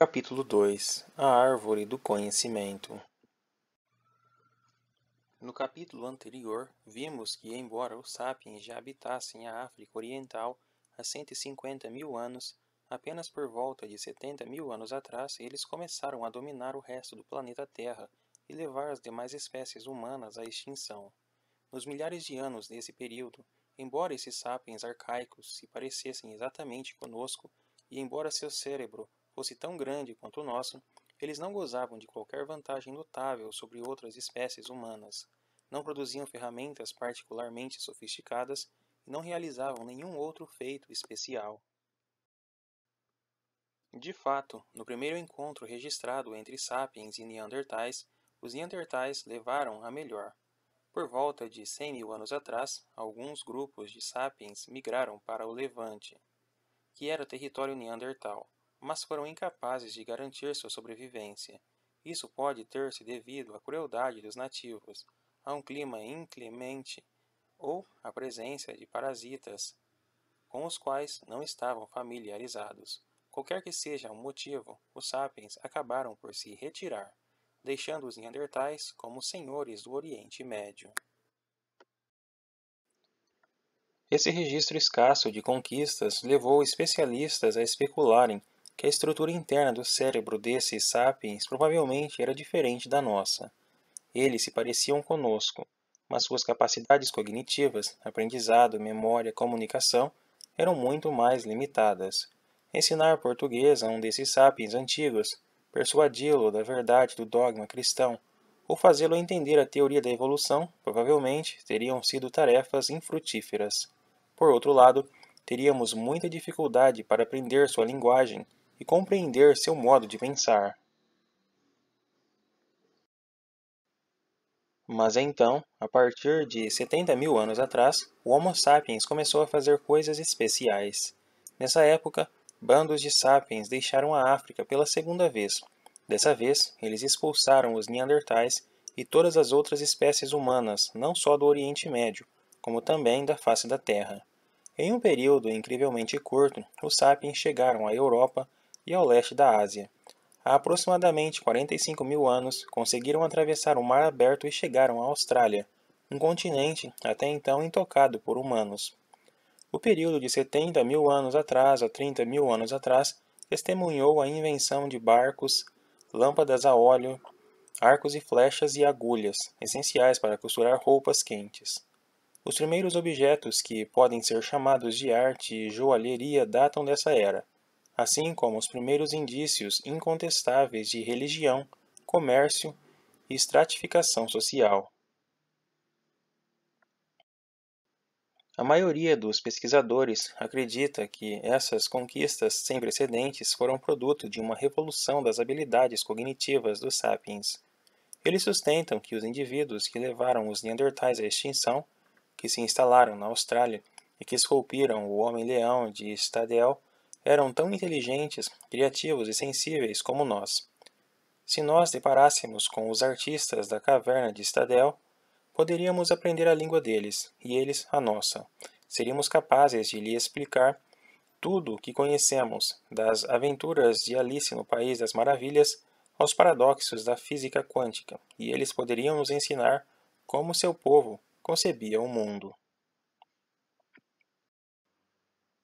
Capítulo 2 A Árvore do Conhecimento No capítulo anterior, vimos que, embora os sapiens já habitassem a África Oriental há 150 mil anos, apenas por volta de 70 mil anos atrás eles começaram a dominar o resto do planeta Terra e levar as demais espécies humanas à extinção. Nos milhares de anos desse período, embora esses sapiens arcaicos se parecessem exatamente conosco e embora seu cérebro fosse tão grande quanto o nosso, eles não gozavam de qualquer vantagem notável sobre outras espécies humanas, não produziam ferramentas particularmente sofisticadas e não realizavam nenhum outro feito especial. De fato, no primeiro encontro registrado entre sapiens e neandertais, os neandertais levaram a melhor. Por volta de 100 mil anos atrás, alguns grupos de sapiens migraram para o Levante, que era território neandertal mas foram incapazes de garantir sua sobrevivência. Isso pode ter-se devido à crueldade dos nativos, a um clima inclemente ou à presença de parasitas com os quais não estavam familiarizados. Qualquer que seja o motivo, os sapiens acabaram por se retirar, deixando os neandertais como senhores do Oriente Médio. Esse registro escasso de conquistas levou especialistas a especularem que a estrutura interna do cérebro desses sapiens provavelmente era diferente da nossa. Eles se pareciam conosco, mas suas capacidades cognitivas, aprendizado, memória, comunicação, eram muito mais limitadas. Ensinar português a um desses sapiens antigos, persuadi-lo da verdade do dogma cristão, ou fazê-lo entender a teoria da evolução, provavelmente teriam sido tarefas infrutíferas. Por outro lado, teríamos muita dificuldade para aprender sua linguagem e compreender seu modo de pensar. Mas então, a partir de 70 mil anos atrás, o Homo sapiens começou a fazer coisas especiais. Nessa época, bandos de sapiens deixaram a África pela segunda vez. Dessa vez, eles expulsaram os Neandertais e todas as outras espécies humanas, não só do Oriente Médio, como também da face da Terra. Em um período incrivelmente curto, os sapiens chegaram à Europa, e ao leste da Ásia. Há aproximadamente 45 mil anos, conseguiram atravessar o mar aberto e chegaram à Austrália, um continente até então intocado por humanos. O período de 70 mil anos atrás a 30 mil anos atrás testemunhou a invenção de barcos, lâmpadas a óleo, arcos e flechas e agulhas, essenciais para costurar roupas quentes. Os primeiros objetos que podem ser chamados de arte e joalheria datam dessa era assim como os primeiros indícios incontestáveis de religião, comércio e estratificação social. A maioria dos pesquisadores acredita que essas conquistas sem precedentes foram produto de uma revolução das habilidades cognitivas dos sapiens. Eles sustentam que os indivíduos que levaram os neandertais à extinção, que se instalaram na Austrália e que esculpiram o Homem-Leão de Stadel, eram tão inteligentes, criativos e sensíveis como nós. Se nós deparássemos com os artistas da caverna de Stadel, poderíamos aprender a língua deles e eles a nossa. Seríamos capazes de lhe explicar tudo o que conhecemos, das aventuras de Alice no País das Maravilhas aos paradoxos da física quântica, e eles poderiam nos ensinar como seu povo concebia o mundo.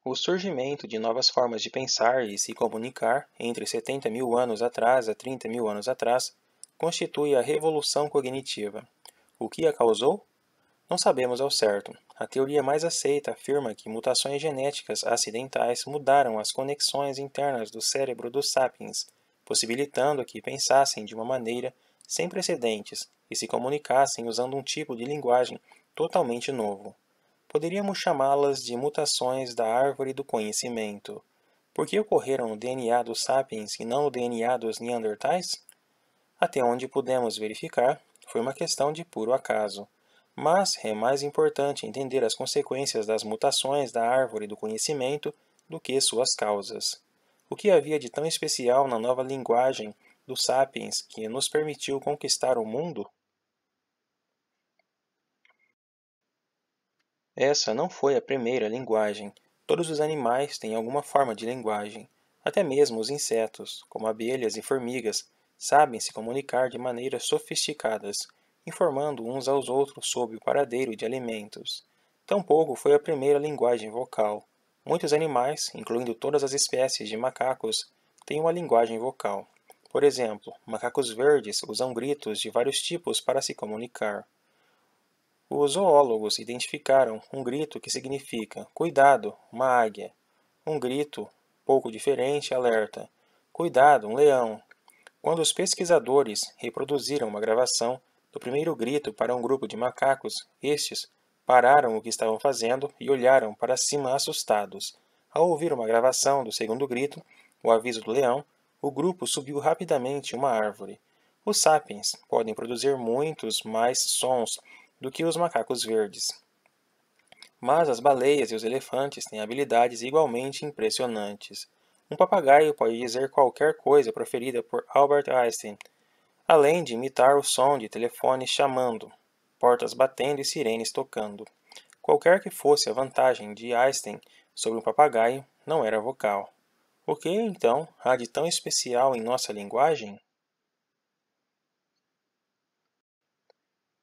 O surgimento de novas formas de pensar e se comunicar entre 70 mil anos atrás a 30 mil anos atrás constitui a revolução cognitiva. O que a causou? Não sabemos ao certo. A teoria mais aceita afirma que mutações genéticas acidentais mudaram as conexões internas do cérebro dos sapiens, possibilitando que pensassem de uma maneira sem precedentes e se comunicassem usando um tipo de linguagem totalmente novo poderíamos chamá-las de mutações da árvore do conhecimento. Por que ocorreram no DNA dos sapiens e não no DNA dos neandertais? Até onde pudemos verificar, foi uma questão de puro acaso. Mas é mais importante entender as consequências das mutações da árvore do conhecimento do que suas causas. O que havia de tão especial na nova linguagem dos sapiens que nos permitiu conquistar o mundo? Essa não foi a primeira linguagem. Todos os animais têm alguma forma de linguagem. Até mesmo os insetos, como abelhas e formigas, sabem se comunicar de maneiras sofisticadas, informando uns aos outros sobre o paradeiro de alimentos. Tampouco foi a primeira linguagem vocal. Muitos animais, incluindo todas as espécies de macacos, têm uma linguagem vocal. Por exemplo, macacos verdes usam gritos de vários tipos para se comunicar. Os zoólogos identificaram um grito que significa cuidado, uma águia. Um grito pouco diferente alerta cuidado, um leão. Quando os pesquisadores reproduziram uma gravação do primeiro grito para um grupo de macacos, estes pararam o que estavam fazendo e olharam para cima assustados. Ao ouvir uma gravação do segundo grito, o aviso do leão, o grupo subiu rapidamente uma árvore. Os sapiens podem produzir muitos mais sons do que os macacos verdes. Mas as baleias e os elefantes têm habilidades igualmente impressionantes. Um papagaio pode dizer qualquer coisa proferida por Albert Einstein, além de imitar o som de telefones chamando, portas batendo e sirenes tocando. Qualquer que fosse a vantagem de Einstein sobre um papagaio, não era vocal. O que, então, há de tão especial em nossa linguagem?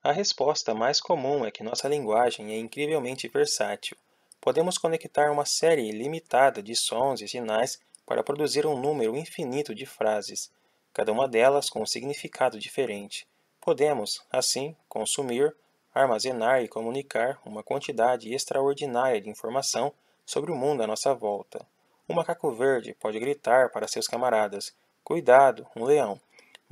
A resposta mais comum é que nossa linguagem é incrivelmente versátil. Podemos conectar uma série ilimitada de sons e sinais para produzir um número infinito de frases, cada uma delas com um significado diferente. Podemos, assim, consumir, armazenar e comunicar uma quantidade extraordinária de informação sobre o mundo à nossa volta. O macaco verde pode gritar para seus camaradas: Cuidado, um leão!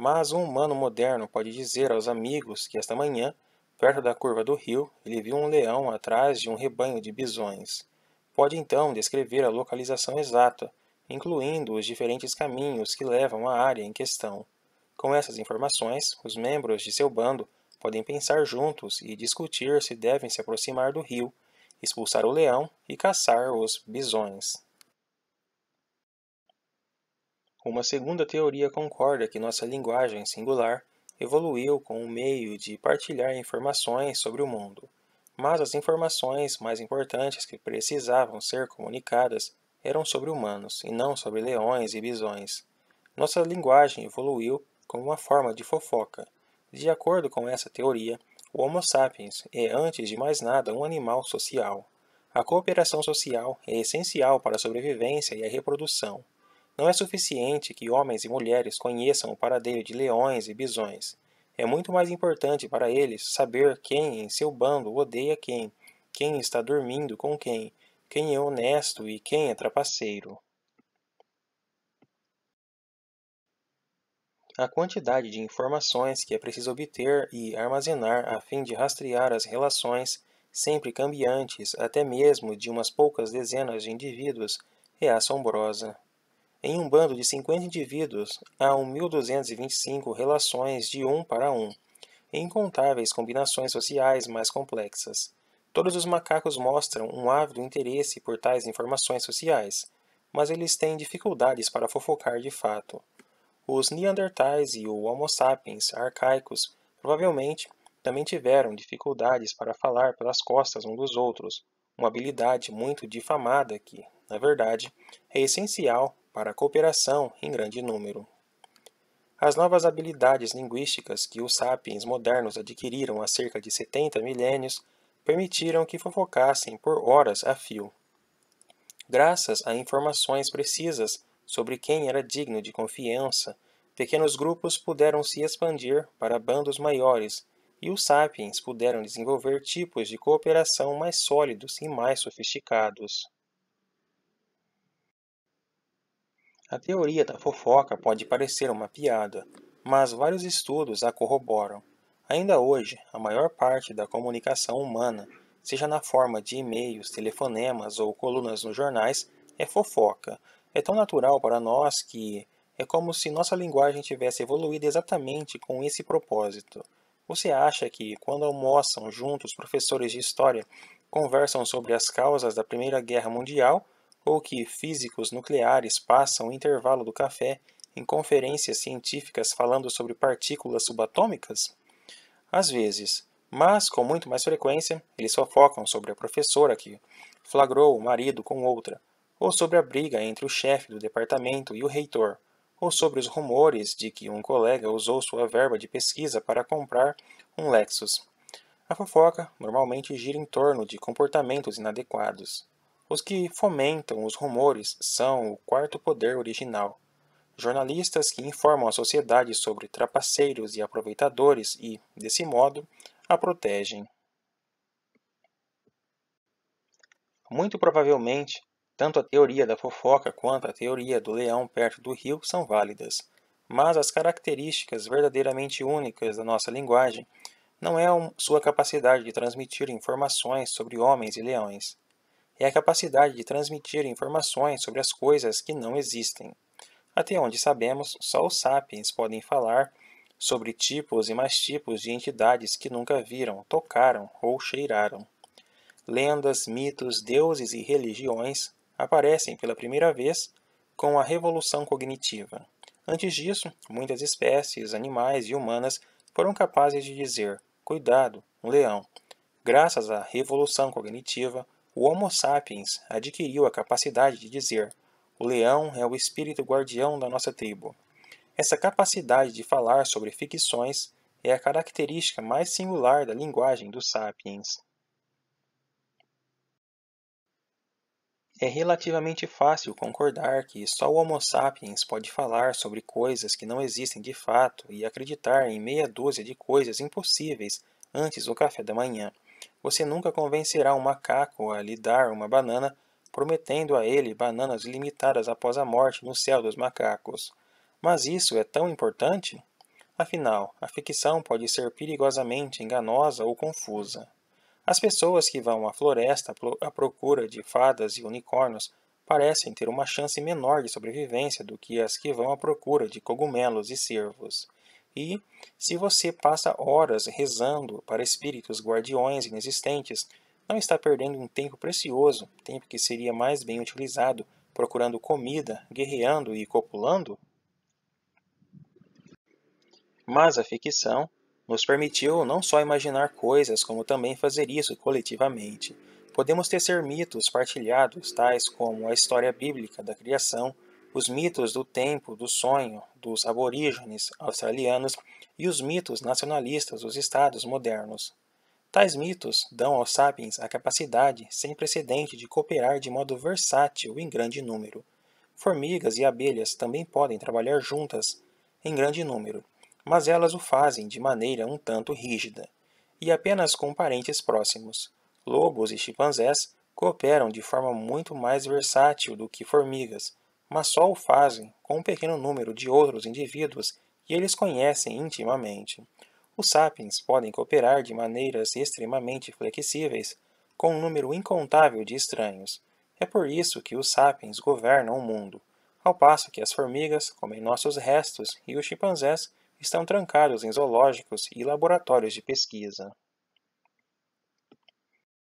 Mas um humano moderno pode dizer aos amigos que esta manhã, perto da curva do rio, ele viu um leão atrás de um rebanho de bisões. Pode então descrever a localização exata, incluindo os diferentes caminhos que levam à área em questão. Com essas informações, os membros de seu bando podem pensar juntos e discutir se devem se aproximar do rio, expulsar o leão e caçar os bisões. Uma segunda teoria concorda que nossa linguagem singular evoluiu com o meio de partilhar informações sobre o mundo, mas as informações mais importantes que precisavam ser comunicadas eram sobre humanos e não sobre leões e bisões. Nossa linguagem evoluiu como uma forma de fofoca. De acordo com essa teoria, o Homo sapiens é, antes de mais nada, um animal social. A cooperação social é essencial para a sobrevivência e a reprodução. Não é suficiente que homens e mulheres conheçam o paradeiro de leões e bisões. É muito mais importante para eles saber quem em seu bando odeia quem, quem está dormindo com quem, quem é honesto e quem é trapaceiro. a quantidade de informações que é preciso obter e armazenar a fim de rastrear as relações, sempre cambiantes, até mesmo de umas poucas dezenas de indivíduos, é assombrosa. Em um bando de 50 indivíduos, há 1.225 relações de um para um, e incontáveis combinações sociais mais complexas. Todos os macacos mostram um ávido interesse por tais informações sociais, mas eles têm dificuldades para fofocar de fato. Os Neandertais e o Homo sapiens arcaicos provavelmente também tiveram dificuldades para falar pelas costas um dos outros, uma habilidade muito difamada que, na verdade, é essencial para a cooperação em grande número. As novas habilidades linguísticas que os sapiens modernos adquiriram há cerca de 70 milênios permitiram que fofocassem por horas a fio, graças a informações precisas sobre quem era digno de confiança. Pequenos grupos puderam se expandir para bandos maiores e os sapiens puderam desenvolver tipos de cooperação mais sólidos e mais sofisticados. A teoria da fofoca pode parecer uma piada, mas vários estudos a corroboram. Ainda hoje, a maior parte da comunicação humana, seja na forma de e-mails, telefonemas ou colunas nos jornais, é fofoca. É tão natural para nós que é como se nossa linguagem tivesse evoluído exatamente com esse propósito. Você acha que, quando almoçam juntos professores de história, conversam sobre as causas da Primeira Guerra Mundial, ou que físicos nucleares passam o intervalo do café em conferências científicas falando sobre partículas subatômicas? Às vezes, mas com muito mais frequência, eles só focam sobre a professora que flagrou o marido com outra, ou sobre a briga entre o chefe do departamento e o reitor, ou sobre os rumores de que um colega usou sua verba de pesquisa para comprar um Lexus. A fofoca normalmente gira em torno de comportamentos inadequados. Os que fomentam os rumores são o quarto poder original. Jornalistas que informam a sociedade sobre trapaceiros e aproveitadores e, desse modo, a protegem. Muito provavelmente, tanto a teoria da fofoca quanto a teoria do leão perto do rio são válidas, mas as características verdadeiramente únicas da nossa linguagem não é sua capacidade de transmitir informações sobre homens e leões é a capacidade de transmitir informações sobre as coisas que não existem. Até onde sabemos, só os sapiens podem falar sobre tipos e mais tipos de entidades que nunca viram, tocaram ou cheiraram. Lendas, mitos, deuses e religiões aparecem pela primeira vez com a revolução cognitiva. Antes disso, muitas espécies, animais e humanas foram capazes de dizer: cuidado, um leão. Graças à revolução cognitiva, o Homo sapiens adquiriu a capacidade de dizer: o leão é o espírito guardião da nossa tribo. Essa capacidade de falar sobre ficções é a característica mais singular da linguagem dos sapiens. É relativamente fácil concordar que só o Homo sapiens pode falar sobre coisas que não existem de fato e acreditar em meia dúzia de coisas impossíveis antes do café da manhã. Você nunca convencerá um macaco a lhe dar uma banana, prometendo a ele bananas limitadas após a morte no céu dos macacos. Mas isso é tão importante? Afinal, a ficção pode ser perigosamente enganosa ou confusa. As pessoas que vão à floresta à procura de fadas e unicórnios parecem ter uma chance menor de sobrevivência do que as que vão à procura de cogumelos e cervos. E se você passa horas rezando para espíritos guardiões inexistentes, não está perdendo um tempo precioso, tempo que seria mais bem utilizado procurando comida, guerreando e copulando? Mas a ficção nos permitiu não só imaginar coisas, como também fazer isso coletivamente. Podemos tecer mitos partilhados, tais como a história bíblica da criação, os mitos do tempo, do sonho, dos aborígenes australianos e os mitos nacionalistas dos estados modernos. Tais mitos dão aos sapiens a capacidade sem precedente de cooperar de modo versátil em grande número. Formigas e abelhas também podem trabalhar juntas em grande número, mas elas o fazem de maneira um tanto rígida, e apenas com parentes próximos. Lobos e chimpanzés cooperam de forma muito mais versátil do que formigas, mas só o fazem com um pequeno número de outros indivíduos que eles conhecem intimamente. Os sapiens podem cooperar de maneiras extremamente flexíveis com um número incontável de estranhos. É por isso que os sapiens governam o mundo, ao passo que as formigas comem nossos restos e os chimpanzés estão trancados em zoológicos e laboratórios de pesquisa.